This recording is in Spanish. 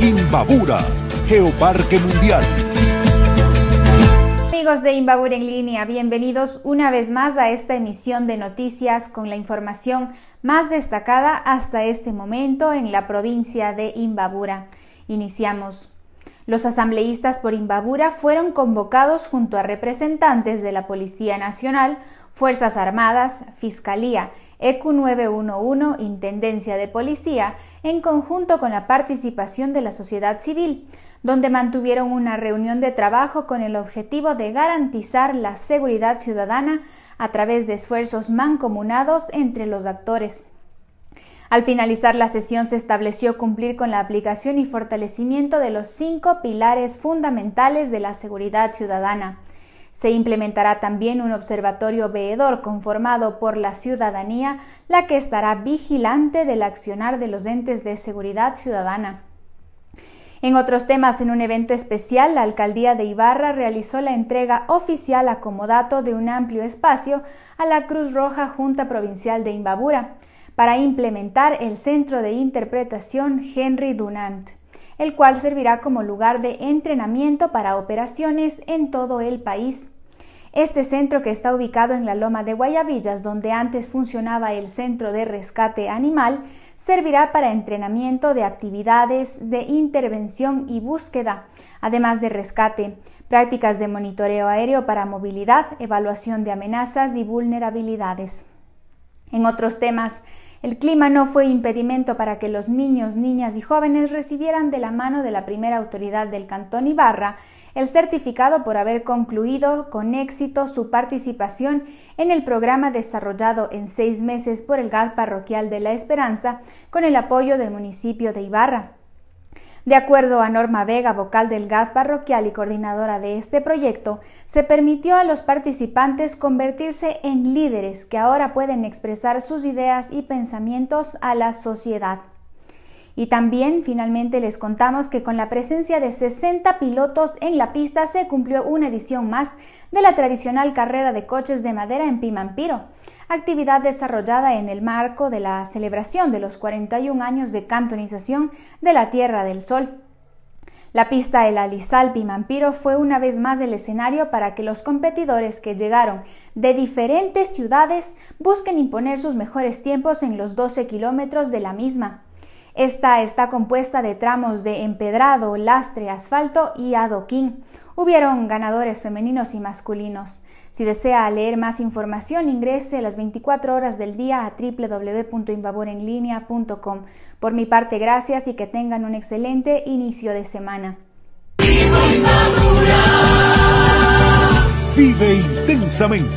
Imbabura, Geoparque Mundial. Amigos de Imbabura en línea, bienvenidos una vez más a esta emisión de noticias con la información más destacada hasta este momento en la provincia de Imbabura. Iniciamos. Los asambleístas por Imbabura fueron convocados junto a representantes de la Policía Nacional, Fuerzas Armadas, Fiscalía, eq 911, Intendencia de Policía, en conjunto con la participación de la sociedad civil, donde mantuvieron una reunión de trabajo con el objetivo de garantizar la seguridad ciudadana a través de esfuerzos mancomunados entre los actores. Al finalizar la sesión se estableció cumplir con la aplicación y fortalecimiento de los cinco pilares fundamentales de la seguridad ciudadana. Se implementará también un observatorio veedor conformado por la ciudadanía, la que estará vigilante del accionar de los entes de seguridad ciudadana. En otros temas, en un evento especial, la alcaldía de Ibarra realizó la entrega oficial acomodato de un amplio espacio a la Cruz Roja Junta Provincial de Imbabura para implementar el Centro de Interpretación Henry Dunant, el cual servirá como lugar de entrenamiento para operaciones en todo el país. Este centro que está ubicado en la Loma de Guayabillas, donde antes funcionaba el Centro de Rescate Animal, servirá para entrenamiento de actividades de intervención y búsqueda, además de rescate, prácticas de monitoreo aéreo para movilidad, evaluación de amenazas y vulnerabilidades. En otros temas, el clima no fue impedimento para que los niños, niñas y jóvenes recibieran de la mano de la primera autoridad del Cantón Ibarra el certificado por haber concluido con éxito su participación en el programa desarrollado en seis meses por el GAD parroquial de La Esperanza con el apoyo del municipio de Ibarra. De acuerdo a Norma Vega, vocal del GAF parroquial y coordinadora de este proyecto, se permitió a los participantes convertirse en líderes que ahora pueden expresar sus ideas y pensamientos a la sociedad. Y también finalmente les contamos que con la presencia de 60 pilotos en la pista se cumplió una edición más de la tradicional carrera de coches de madera en Pimampiro, actividad desarrollada en el marco de la celebración de los 41 años de cantonización de la Tierra del Sol. La pista El alisal Pimampiro fue una vez más el escenario para que los competidores que llegaron de diferentes ciudades busquen imponer sus mejores tiempos en los 12 kilómetros de la misma. Esta está compuesta de tramos de empedrado, lastre, asfalto y adoquín. Hubieron ganadores femeninos y masculinos. Si desea leer más información, ingrese las 24 horas del día a www.invaborenlinea.com. Por mi parte, gracias y que tengan un excelente inicio de semana. Vive intensamente.